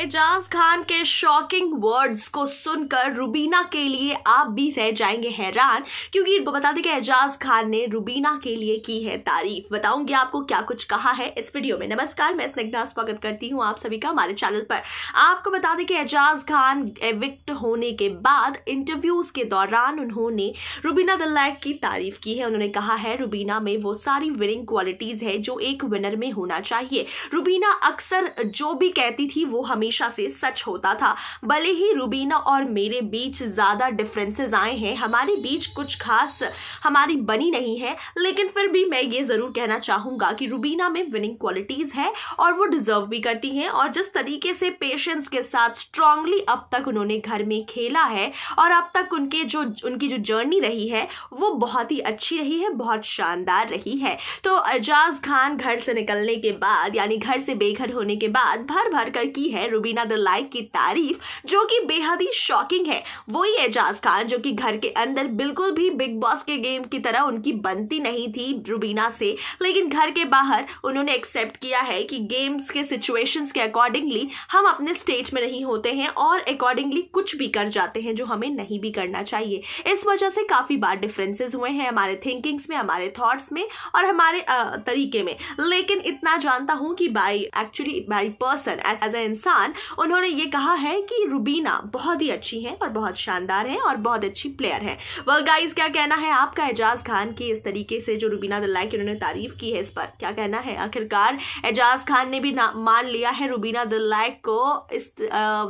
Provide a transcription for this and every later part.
एजाज खान के shocking words को सुनकर रुबीना के लिए आप भी रह जाएंगे हैरान क्योंकि बता दें कि एजाज खान ने रुबीना के लिए की है तारीफ बताऊंगी आपको क्या कुछ कहा है इस वीडियो में नमस्कार मैं स्निग्धा स्वागत करती हूं आप सभी का हमारे चैनल पर आपको बता दें कि एजाज खान एविक्ट होने के बाद इंटरव्यूज के दौरान उन्होंने रुबीना दल्लायक की तारीफ की है उन्होंने कहा है रुबीना में वो सारी विनिंग क्वालिटीज है जो एक विनर में होना चाहिए रुबीना अक्सर जो भी कहती थी वो हमें हमेशा से सच होता था भले ही रूबीना और मेरे बीच ज्यादा डिफरेंसेस आए हैं हमारे बीच कुछ खास हमारी बनी नहीं है लेकिन फिर भी मैं ये जरूर कहना चाहूंगा कि रूबीना में विनिंग क्वालिटीज है और वो डिजर्व भी करती हैं और जिस तरीके से पेशेंस के साथ स्ट्रांगली अब तक उन्होंने घर में खेला है और अब तक उनके जो उनकी जो जर्नी रही है वो बहुत ही अच्छी रही है बहुत शानदार रही है तो एजाज खान घर से निकलने के बाद यानी घर से बेघर होने के बाद भर भर कर की है रूबीना द लाइक की तारीफ जो कि बेहद ही शॉकिंग है वही एजाज खान जो कि घर के अंदर बिल्कुल भी बिग बॉस के गेम की तरह उनकी बनती नहीं थी रूबीना से लेकिन घर के बाहर उन्होंने एक्सेप्ट किया है कि गेम्स के सिचुएशंस के अकॉर्डिंगली हम अपने स्टेज में नहीं होते हैं और अकॉर्डिंगली कुछ भी कर जाते हैं जो हमें नहीं भी करना चाहिए इस वजह से काफ़ी बार डिफरेंसेस हुए हैं हमारे थिंकिंग्स में हमारे थॉट्स में और हमारे तरीके में लेकिन इतना जानता हूं कि by actually by person as as a इंसान दौरान उन्होंने ये कहा है कि रुबीना बहुत ही अच्छी है और बहुत शानदार है और बहुत अच्छी प्लेयर है वह गाइज क्या कहना है आपका एजाज खान की इस तरीके से जो रुबीना दल्लाई की उन्होंने तारीफ की है इस पर क्या कहना है आखिरकार एजाज खान ने भी मान लिया है रुबीना दल्लायक को इस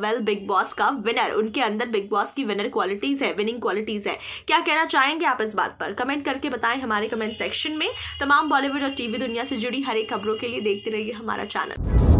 वेल बिग बॉस का विनर उनके अंदर बिग बॉस की विनर क्वालिटीज है विनिंग क्वालिटीज है क्या कहना चाहेंगे आप इस बात पर कमेंट करके बताएं हमारे कमेंट सेक्शन में तमाम बॉलीवुड और टीवी दुनिया से जुड़ी हर एक खबरों के लिए देखते रहिए हमारा चैनल